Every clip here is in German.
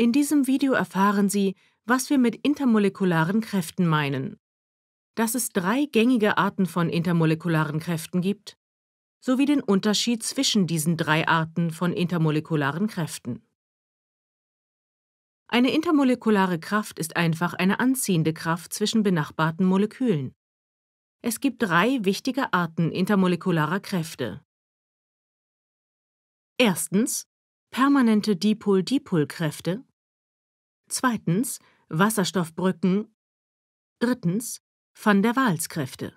In diesem Video erfahren Sie, was wir mit intermolekularen Kräften meinen, dass es drei gängige Arten von intermolekularen Kräften gibt, sowie den Unterschied zwischen diesen drei Arten von intermolekularen Kräften. Eine intermolekulare Kraft ist einfach eine anziehende Kraft zwischen benachbarten Molekülen. Es gibt drei wichtige Arten intermolekularer Kräfte. Erstens permanente Dipol-Dipol-Kräfte zweitens Wasserstoffbrücken, drittens Van der Waals Kräfte.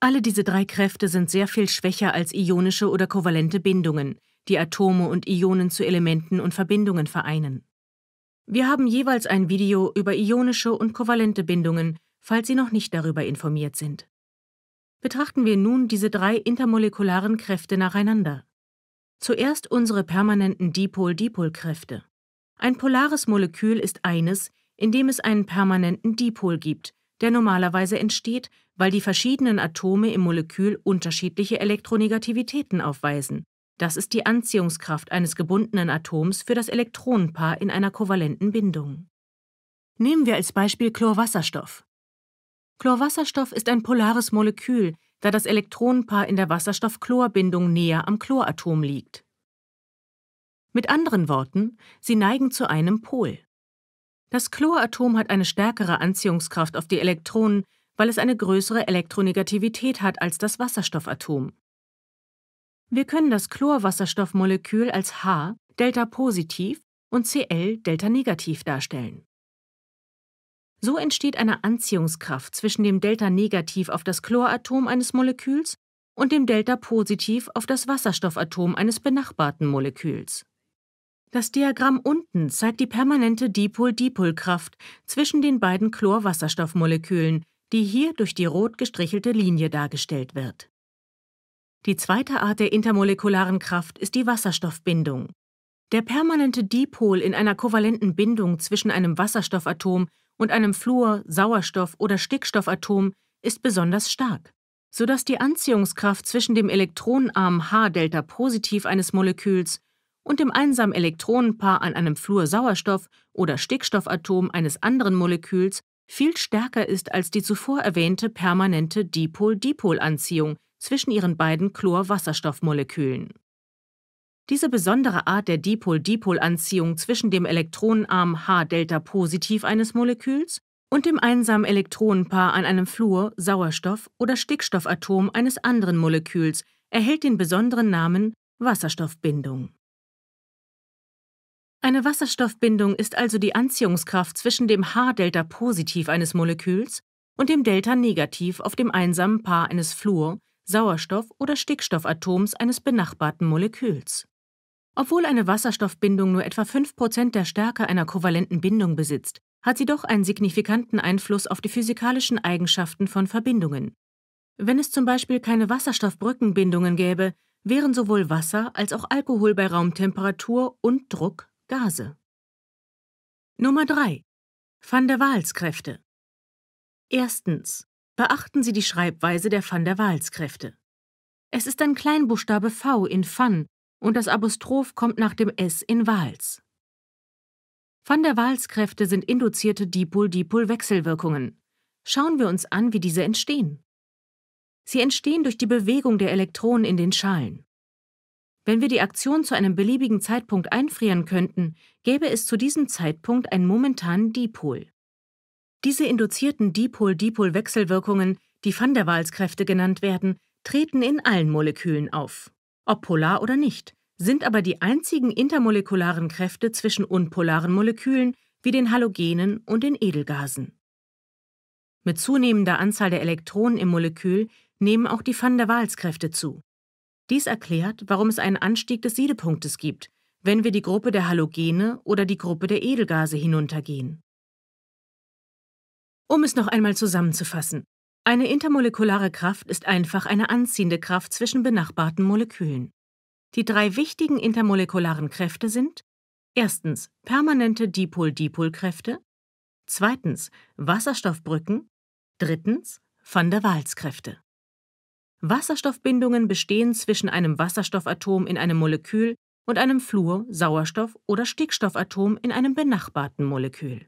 Alle diese drei Kräfte sind sehr viel schwächer als ionische oder kovalente Bindungen, die Atome und Ionen zu Elementen und Verbindungen vereinen. Wir haben jeweils ein Video über ionische und kovalente Bindungen, falls Sie noch nicht darüber informiert sind. Betrachten wir nun diese drei intermolekularen Kräfte nacheinander. Zuerst unsere permanenten Dipol-Dipol-Kräfte. Ein polares Molekül ist eines, in dem es einen permanenten Dipol gibt, der normalerweise entsteht, weil die verschiedenen Atome im Molekül unterschiedliche Elektronegativitäten aufweisen. Das ist die Anziehungskraft eines gebundenen Atoms für das Elektronenpaar in einer kovalenten Bindung. Nehmen wir als Beispiel Chlorwasserstoff. Chlorwasserstoff ist ein polares Molekül, da das Elektronenpaar in der Wasserstoff-Chlor-Bindung näher am Chloratom liegt. Mit anderen Worten, sie neigen zu einem Pol. Das Chloratom hat eine stärkere Anziehungskraft auf die Elektronen, weil es eine größere Elektronegativität hat als das Wasserstoffatom. Wir können das Chlorwasserstoffmolekül als H, Delta-positiv und Cl, Delta-negativ darstellen. So entsteht eine Anziehungskraft zwischen dem Delta-negativ auf das Chloratom eines Moleküls und dem Delta-positiv auf das Wasserstoffatom eines benachbarten Moleküls. Das Diagramm unten zeigt die permanente Dipol-Dipol-Kraft zwischen den beiden Chlorwasserstoffmolekülen, die hier durch die rot gestrichelte Linie dargestellt wird. Die zweite Art der intermolekularen Kraft ist die Wasserstoffbindung. Der permanente Dipol in einer kovalenten Bindung zwischen einem Wasserstoffatom und einem Fluor-, Sauerstoff- oder Stickstoffatom ist besonders stark, sodass die Anziehungskraft zwischen dem Elektronenarm H-Delta-Positiv eines Moleküls und dem einsamen Elektronenpaar an einem Fluorsauerstoff- oder Stickstoffatom eines anderen Moleküls viel stärker ist als die zuvor erwähnte permanente Dipol-Dipol-Anziehung zwischen ihren beiden Chlorwasserstoffmolekülen. Diese besondere Art der Dipol-Dipol-Anziehung zwischen dem Elektronenarm H-Delta-Positiv eines Moleküls und dem einsamen Elektronenpaar an einem Fluor-, Sauerstoff- oder Stickstoffatom eines anderen Moleküls erhält den besonderen Namen Wasserstoffbindung. Eine Wasserstoffbindung ist also die Anziehungskraft zwischen dem H-Delta-Positiv eines Moleküls und dem Delta-Negativ auf dem einsamen Paar eines Fluor-, Sauerstoff- oder Stickstoffatoms eines benachbarten Moleküls. Obwohl eine Wasserstoffbindung nur etwa 5% der Stärke einer kovalenten Bindung besitzt, hat sie doch einen signifikanten Einfluss auf die physikalischen Eigenschaften von Verbindungen. Wenn es zum Beispiel keine Wasserstoffbrückenbindungen gäbe, wären sowohl Wasser als auch Alkohol bei Raumtemperatur und Druck Gase. Nummer 3. Van der Waals Kräfte. Erstens. Beachten Sie die Schreibweise der Van der Waals Kräfte. Es ist ein Kleinbuchstabe V in Van und das Apostroph kommt nach dem S in Waals. Van der Waals Kräfte sind induzierte Dipol-Dipol-Wechselwirkungen. Schauen wir uns an, wie diese entstehen. Sie entstehen durch die Bewegung der Elektronen in den Schalen. Wenn wir die Aktion zu einem beliebigen Zeitpunkt einfrieren könnten, gäbe es zu diesem Zeitpunkt einen momentanen Dipol. Diese induzierten Dipol-Dipol-Wechselwirkungen, die Van der Waals-Kräfte genannt werden, treten in allen Molekülen auf, ob polar oder nicht, sind aber die einzigen intermolekularen Kräfte zwischen unpolaren Molekülen wie den Halogenen und den Edelgasen. Mit zunehmender Anzahl der Elektronen im Molekül nehmen auch die Van der Waals-Kräfte zu. Dies erklärt, warum es einen Anstieg des Siedepunktes gibt, wenn wir die Gruppe der Halogene oder die Gruppe der Edelgase hinuntergehen. Um es noch einmal zusammenzufassen. Eine intermolekulare Kraft ist einfach eine anziehende Kraft zwischen benachbarten Molekülen. Die drei wichtigen intermolekularen Kräfte sind erstens permanente Dipol-Dipol-Kräfte, zweitens Wasserstoffbrücken, drittens Van der Waals-Kräfte. Wasserstoffbindungen bestehen zwischen einem Wasserstoffatom in einem Molekül und einem Fluor-, Sauerstoff- oder Stickstoffatom in einem benachbarten Molekül